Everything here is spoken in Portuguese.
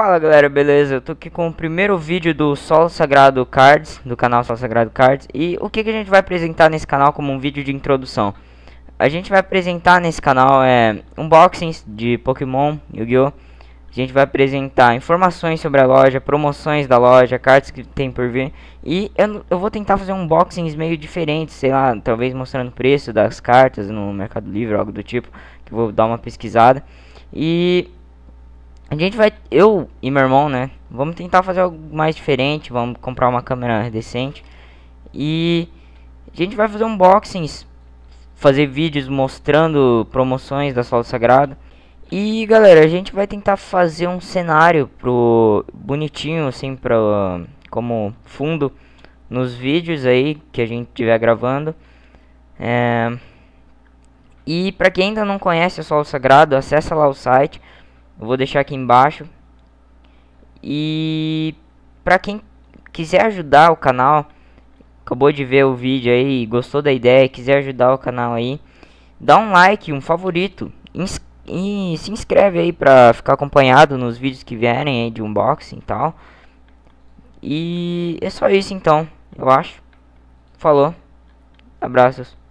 Fala galera, beleza? Eu tô aqui com o primeiro vídeo do Solo Sagrado Cards, do canal Solo Sagrado Cards E o que, que a gente vai apresentar nesse canal como um vídeo de introdução? A gente vai apresentar nesse canal é, unboxings de Pokémon, Yu-Gi-Oh! A gente vai apresentar informações sobre a loja, promoções da loja, cartas que tem por vir E eu, eu vou tentar fazer unboxings meio diferentes, sei lá, talvez mostrando o preço das cartas no Mercado Livre, algo do tipo Que vou dar uma pesquisada E a gente vai, eu e meu irmão, né, vamos tentar fazer algo mais diferente, vamos comprar uma câmera decente. E a gente vai fazer unboxings, fazer vídeos mostrando promoções da Sol Sagrado. E galera, a gente vai tentar fazer um cenário pro bonitinho assim para como fundo nos vídeos aí que a gente tiver gravando. É... E para quem ainda não conhece a Sol Sagrado, acessa lá o site eu vou deixar aqui embaixo. E para quem quiser ajudar o canal, acabou de ver o vídeo aí, gostou da ideia, quiser ajudar o canal aí, dá um like, um favorito e se inscreve aí para ficar acompanhado nos vídeos que vierem aí de unboxing e tal. E é só isso então, eu acho. Falou. Abraços.